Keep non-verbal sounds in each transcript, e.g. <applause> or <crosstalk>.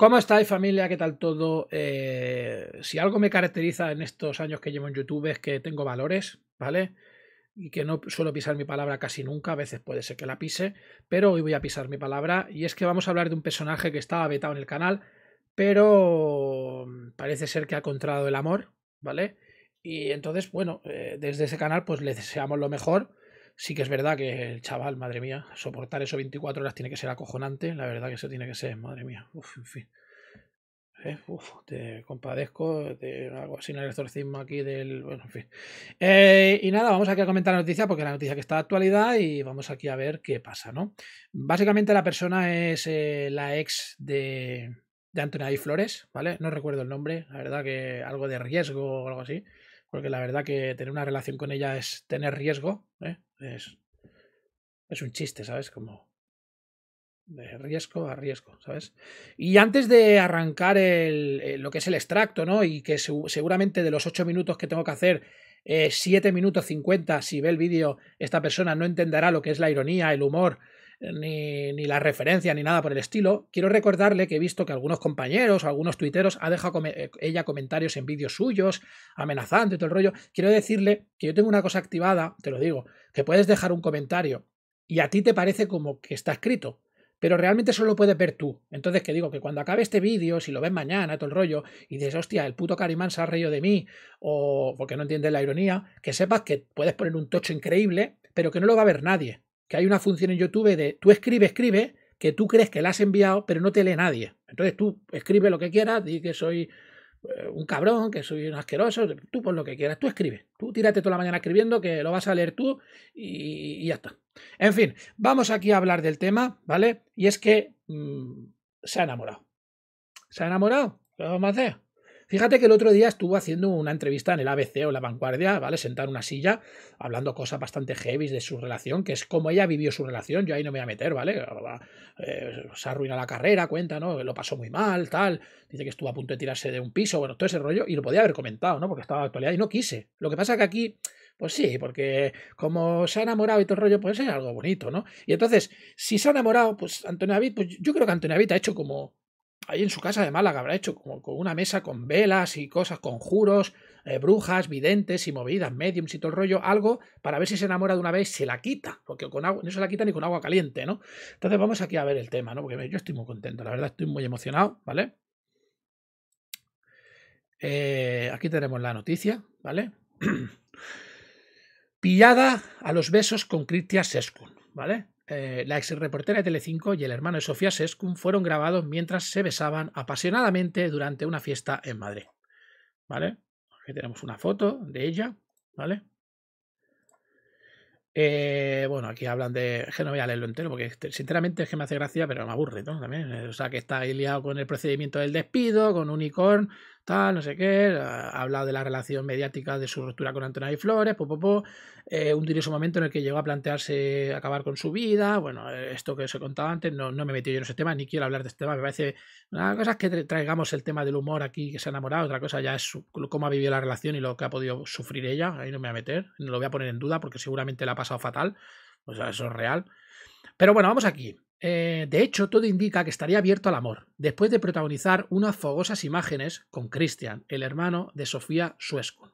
¿Cómo estáis familia? ¿Qué tal todo? Eh, si algo me caracteriza en estos años que llevo en YouTube es que tengo valores, ¿vale? Y que no suelo pisar mi palabra casi nunca, a veces puede ser que la pise, pero hoy voy a pisar mi palabra y es que vamos a hablar de un personaje que estaba vetado en el canal, pero parece ser que ha encontrado el amor, ¿vale? Y entonces, bueno, eh, desde ese canal pues le deseamos lo mejor Sí que es verdad que el chaval, madre mía, soportar eso 24 horas tiene que ser acojonante. La verdad que eso tiene que ser, madre mía. Uf, en fin. ¿Eh? uf, te compadezco, te hago así el exorcismo aquí del... Bueno, en fin. Eh, y nada, vamos aquí a comentar la noticia porque la noticia que está de actualidad y vamos aquí a ver qué pasa, ¿no? Básicamente la persona es eh, la ex de, de y Flores, ¿vale? No recuerdo el nombre, la verdad que algo de riesgo o algo así porque la verdad que tener una relación con ella es tener riesgo, ¿eh? es, es un chiste, ¿sabes? Como de riesgo a riesgo, ¿sabes? Y antes de arrancar el, lo que es el extracto, ¿no? Y que seguramente de los 8 minutos que tengo que hacer, eh, siete 7 minutos 50, si ve el vídeo, esta persona no entenderá lo que es la ironía, el humor ni, la referencia ni nada por el estilo, quiero recordarle que he visto que algunos compañeros, algunos tuiteros, ha dejado eh, ella comentarios en vídeos suyos, amenazando y todo el rollo. Quiero decirle que yo tengo una cosa activada, te lo digo, que puedes dejar un comentario y a ti te parece como que está escrito pero realmente solo lo puedes ver tú. Entonces, que digo que cuando acabe este vídeo, si lo ves mañana, todo el rollo, y dices, hostia, el puto Karimán se ha reído de mí, o porque no entiendes la ironía, que sepas que puedes poner un tocho increíble, pero que no lo va a ver nadie que hay una función en YouTube de tú escribe, escribe, que tú crees que la has enviado, pero no te lee nadie. Entonces tú escribe lo que quieras, di que soy eh, un cabrón, que soy un asqueroso, tú pon lo que quieras, tú escribe, tú tírate toda la mañana escribiendo, que lo vas a leer tú y, ya está. En fin, vamos aquí a hablar del tema, ¿vale? Y es que mm, se ha enamorado. ¿Se ha enamorado? ¿Qué vamos a hacer? Fíjate que el otro día estuvo haciendo una entrevista en el ABC o la Vanguardia, ¿vale? Sentar en una silla, hablando cosas bastante heavy de su relación, que es como ella vivió su relación, yo ahí no me voy a meter, ¿vale? Se eh, se arruina la carrera, cuenta, ¿no? Lo pasó muy mal, tal. Dice que estuvo a punto de tirarse de un piso, bueno, todo ese rollo, y lo podía haber comentado, ¿no? Porque estaba en actualidad y no quise. Lo que pasa que aquí. Pues sí, porque como se ha enamorado y todo el rollo, pues es algo bonito, ¿no? Y entonces, si se ha enamorado, pues Antonio David, pues yo creo que Antonio David ha hecho como ahí en su casa de Málaga habrá hecho como con una mesa con velas y cosas, conjuros, juros, eh, brujas, videntes y movidas, mediums y todo el rollo, algo para ver si se enamora de una vez y se la quita, porque con no se la quita ni con agua caliente, ¿no? Entonces vamos aquí a ver el tema, ¿no? Porque yo estoy muy contento, la verdad estoy muy emocionado, ¿vale? Eh, aquí tenemos la noticia, ¿vale? <clears throat> Pillada a los besos con Cristian Seskun, ¿vale? Eh, la ex reportera de Telecinco y el hermano de Sofía Sescun fueron grabados mientras se besaban apasionadamente durante una fiesta en Madrid. ¿Vale? Aquí tenemos una foto de ella, ¿vale? Eh, bueno, aquí hablan de. que no voy a leerlo entero porque este, sinceramente es que me hace gracia, pero me aburre, ¿no? También. Eh, o sea, que está ahí liado con el procedimiento del despido, con Unicorn, no sé qué, ha hablado de la relación mediática de su ruptura con Antonio y Flores, eh, un curioso momento en el que llegó a plantearse acabar con su vida, bueno, esto que os he contado antes, no, me he yo en ese tema, ni quiero hablar de este tema, me parece, una cosa es que traigamos el tema del humor aquí, que se ha enamorado, otra cosa ya es cómo ha vivido la relación y lo que ha podido sufrir ella, ahí no me voy a meter, no lo voy a poner en duda porque seguramente la ha pasado fatal, o eso es real. Pero bueno, vamos aquí. Eh, de hecho, todo indica que estaría abierto al amor, después de protagonizar unas fogosas imágenes con Christian, el hermano de Sofía Suescun.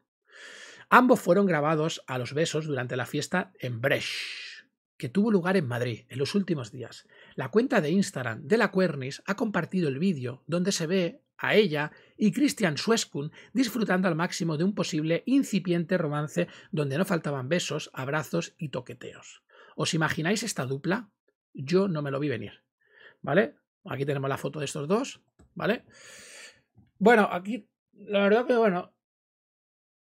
Ambos fueron grabados a los besos durante la fiesta en Bresch, que tuvo lugar en Madrid en los últimos días. La cuenta de Instagram de la Cuernis ha compartido el vídeo donde se ve a ella y Christian Suescun disfrutando al máximo de un posible incipiente romance donde no faltaban besos, abrazos y toqueteos. ¿Os imagináis esta dupla? Yo no me lo vi venir. ¿Vale? Aquí tenemos la foto de estos dos. ¿Vale? Bueno, aquí, la verdad que, bueno,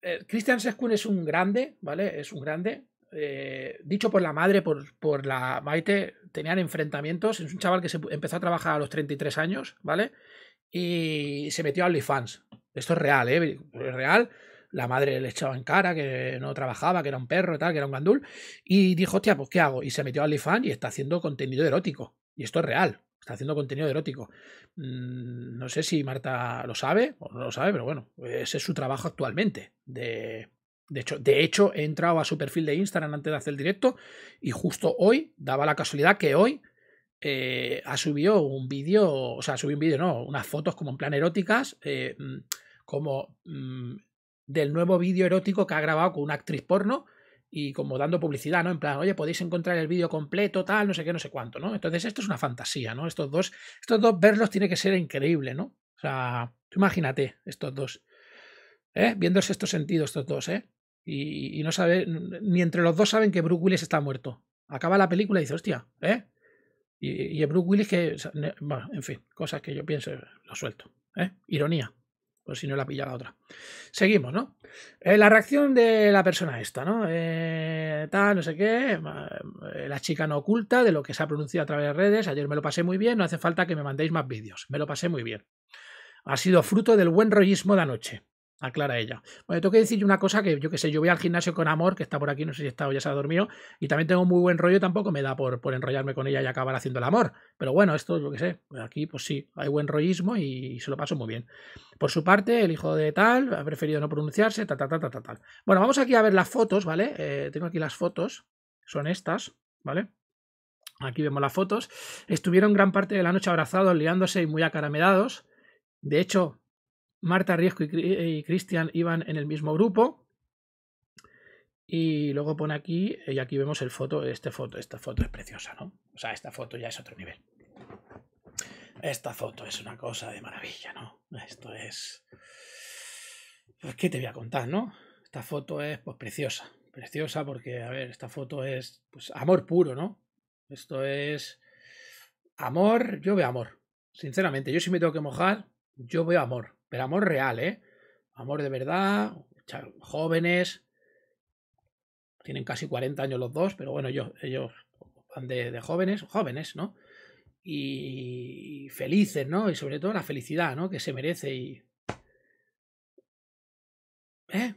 eh, Christian Seskun es un grande, ¿vale? Es un grande. Eh, dicho por la madre, por, por, la Maite, tenían enfrentamientos. Es un chaval que se empezó a trabajar a los 33 años, ¿vale? Y se metió a OnlyFans. Esto es real, ¿eh? Es real la madre le echaba en cara que no trabajaba, que era un perro y tal, que era un gandul, y dijo, hostia, pues ¿qué hago? Y se metió a OnlyFans y está haciendo contenido erótico, y esto es real, está haciendo contenido erótico. Mm, no sé si Marta lo sabe o no lo sabe, pero bueno, ese es su trabajo actualmente, de, hecho, de hecho, he entrado a su perfil de Instagram antes de hacer el directo y justo hoy, daba la casualidad que hoy eh, ha subido un vídeo, o sea, ha subido un vídeo, no, unas fotos como en plan eróticas, eh, mm, como mm, del nuevo vídeo erótico que ha grabado con una actriz porno y como dando publicidad, ¿no? En plan, oye, podéis encontrar el vídeo completo, tal, no sé qué, no sé cuánto, ¿no? Entonces, esto es una fantasía, ¿no? Estos dos, estos dos verlos tiene que ser increíble, ¿no? O sea, imagínate estos dos, ¿eh? Viéndose estos sentidos, estos dos, ¿eh? Y, no saben, ni entre los dos saben que Brooke Willis está muerto. Acaba la película y dice, hostia, ¿eh? Y, y Brooke Willis que, bueno, en fin, cosas que yo pienso, lo suelto, ¿eh? Ironía. Pues si no la pilla la otra. Seguimos, ¿no? Eh, la reacción de la persona esta, ¿no? Eh, tal, no sé qué. Eh, la chica no oculta de lo que se ha pronunciado a través de redes. Ayer me lo pasé muy bien, no hace falta que me mandéis más vídeos. Me lo pasé muy bien. Ha sido fruto del buen rollismo de anoche. Aclara ella. Bueno, tengo que decir una cosa que yo que sé, yo voy al gimnasio con amor, que está por aquí, no sé si está o ya se ha dormido, y también tengo muy buen rollo, tampoco me da por, por enrollarme con ella y acabar haciendo el amor. Pero bueno, esto, es lo que sé, aquí pues sí, hay buen rollismo y se lo paso muy bien. Por su parte, el hijo de tal ha preferido no pronunciarse, ta, ta, ta, ta, ta, tal. Bueno, vamos aquí a ver las fotos, ¿vale? Eh, tengo aquí las fotos, son estas, ¿vale? Aquí vemos las fotos. Estuvieron gran parte de la noche abrazados, liándose y muy acaramedados. De hecho, Marta Riesco y Cristian iban en el mismo grupo. Y luego pone aquí, y aquí vemos el foto, este foto, esta foto es preciosa, ¿no? O sea, esta foto ya es otro nivel. Esta foto es una cosa de maravilla, ¿no? Esto es... ¿Qué te voy a contar, no? Esta foto es, pues, preciosa. Preciosa porque, a ver, esta foto es, pues, amor puro, ¿no? Esto es... Amor, yo veo amor. Sinceramente, yo si me tengo que mojar, yo veo amor. Pero amor real, ¿eh? Amor de verdad, jóvenes. Tienen casi 40 años los dos, pero bueno, ellos, van de, jóvenes, jóvenes, ¿no? Y felices, ¿no? Y sobre todo la felicidad, ¿no? Que se merece y... ¿Eh?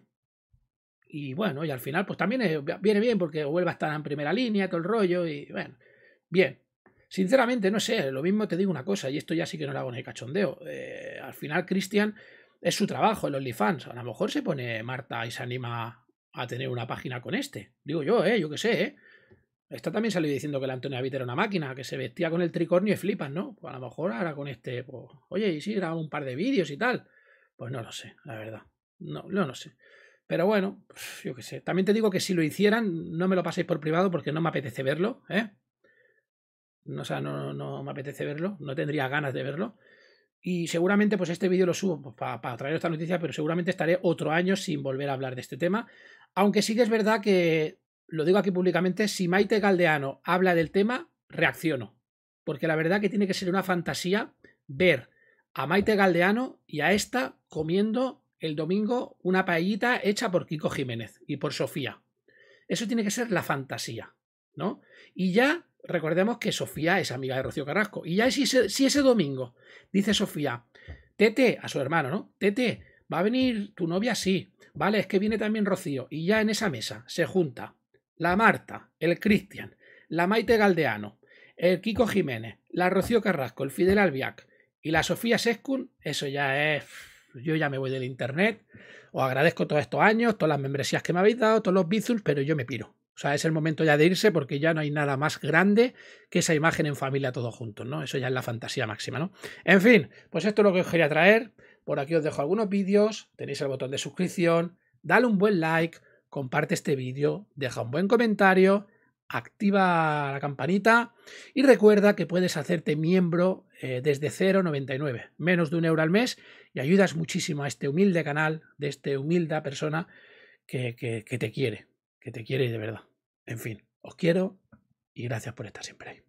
Y bueno, y al final, pues también viene bien porque vuelve a estar en primera línea, todo el rollo, y bueno, bien. Sinceramente, no sé, lo mismo te digo una cosa, y esto ya sí que no lo hago en el cachondeo. Eh, al final, Cristian es su trabajo, el OnlyFans. A lo mejor se pone Marta y se anima a tener una página con este. Digo yo, ¿eh? Yo qué sé, ¿eh? Esta también salió diciendo que la Antonia Vita era una máquina, que se vestía con el tricornio y flipas, ¿no? Pues a lo mejor ahora con este, pues, oye, y si graba un par de vídeos y tal. Pues no lo sé, la verdad. No, no lo sé. Pero bueno, yo qué sé. También te digo que si lo hicieran, no me lo paséis por privado porque no me apetece verlo, ¿eh? no, sea, no, no, me apetece verlo, no tendría ganas de verlo. Y seguramente, pues este vídeo lo subo pues, para, traer esta noticia, pero seguramente estaré otro año sin volver a hablar de este tema. Aunque sí que es verdad que, lo digo aquí públicamente, si Maite Galdeano habla del tema, reacciono. Porque la verdad que tiene que ser una fantasía ver a Maite Galdeano y a esta comiendo el domingo una paellita hecha por Kiko Jiménez y por Sofía. Eso tiene que ser la fantasía, ¿no? Y ya recordemos que Sofía es amiga de Rocío Carrasco. Y ya si ese, si ese domingo dice Sofía, Tete, a su hermano, ¿no? Tete, va a venir tu novia, sí. Vale, es que viene también Rocío. Y ya en esa mesa se junta la Marta, el Cristian, la Maite Galdeano, el Kiko Jiménez, la Rocío Carrasco, el Fidel Albiac y la Sofía Sescun, eso ya es... Yo ya me voy del internet. Os agradezco todos estos años, todas las membresías que me habéis dado, todos los bizus pero yo me piro. O sea, es el momento ya de irse porque ya no hay nada más grande que esa imagen en familia todos juntos, ¿no? Eso ya es la fantasía máxima, ¿no? En fin, pues esto es lo que os quería traer. Por aquí os dejo algunos vídeos, tenéis el botón de suscripción, dale un buen like, comparte este vídeo, deja un buen comentario, activa la campanita y recuerda que puedes hacerte miembro eh, desde 0,99, menos de un euro al mes y ayudas muchísimo a este humilde canal, de esta humilde persona que, que te quiere que te quiere de verdad. En fin, os quiero y gracias por estar siempre ahí.